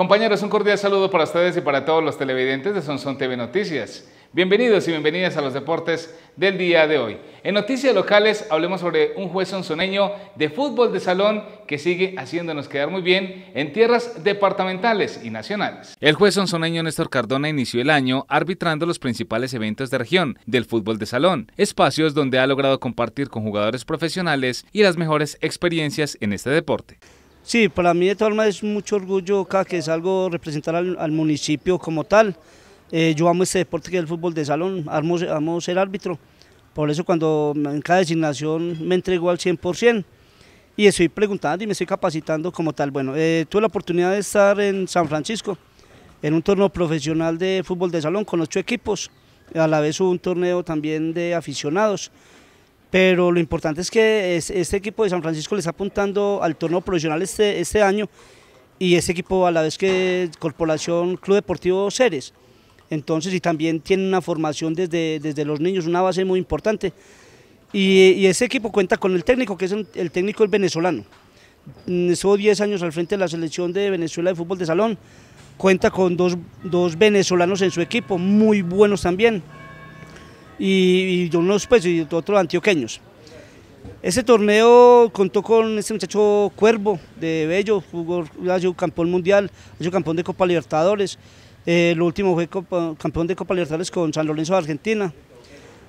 Compañeros, un cordial saludo para ustedes y para todos los televidentes de Sonson TV Noticias. Bienvenidos y bienvenidas a los deportes del día de hoy. En noticias locales hablemos sobre un juez sonsoneño de fútbol de salón que sigue haciéndonos quedar muy bien en tierras departamentales y nacionales. El juez sonsoneño Néstor Cardona inició el año arbitrando los principales eventos de región del fútbol de salón, espacios donde ha logrado compartir con jugadores profesionales y las mejores experiencias en este deporte. Sí, para mí de todas formas es mucho orgullo cada que salgo a representar al, municipio como tal. Eh, yo amo este deporte que es el fútbol de salón, amo, ser árbitro. Por eso cuando en cada designación me entrego al 100% y estoy preguntando y me estoy capacitando como tal. Bueno, eh, tuve la oportunidad de estar en San Francisco, en un torneo profesional de fútbol de salón con ocho equipos. A la vez hubo un torneo también de aficionados pero lo importante es que este equipo de San Francisco le está apuntando al torneo profesional este, este año y este equipo a la vez que Corporación Club Deportivo Ceres. Entonces, y también tiene una formación desde, desde los niños, una base muy importante. Y, y ese equipo cuenta con el técnico, que es el técnico es venezolano. Mm, estuvo 10 años al frente de la selección de Venezuela de fútbol de salón. Cuenta con dos, dos venezolanos en su equipo, muy buenos también y, y unos pues, y otros antioqueños. Ese torneo contó con este muchacho Cuervo de Bello, jugó, ha sido campeón mundial, ha sido campeón de Copa Libertadores. el eh, último fue campeón de Copa Libertadores con San Lorenzo de Argentina.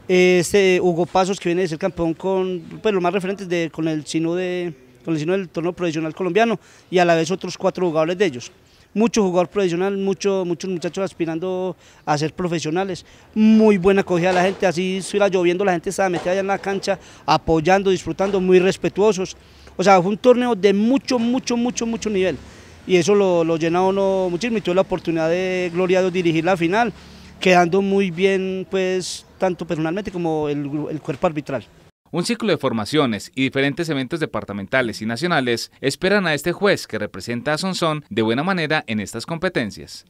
este Hugo Pasos que viene de ser campeón con pues, los más referentes de, con el sino de, con el sino del torneo profesional colombiano y a la vez otros cuatro jugadores de ellos mucho jugador profesional, muchos muchachos aspirando a ser profesionales, muy buena acogida la gente, así estuviera lloviendo, la gente estaba metida allá en la cancha, apoyando, disfrutando, muy respetuosos. O sea, fue un torneo de mucho, mucho, mucho, mucho nivel. Y eso lo, lo llena uno muchísimo y tuve la oportunidad de Gloria de dirigir la final, quedando muy bien, pues, tanto personalmente como el cuerpo arbitral. Un ciclo de formaciones y diferentes eventos departamentales y nacionales esperan a este juez que representa a Sonson de buena manera en estas competencias.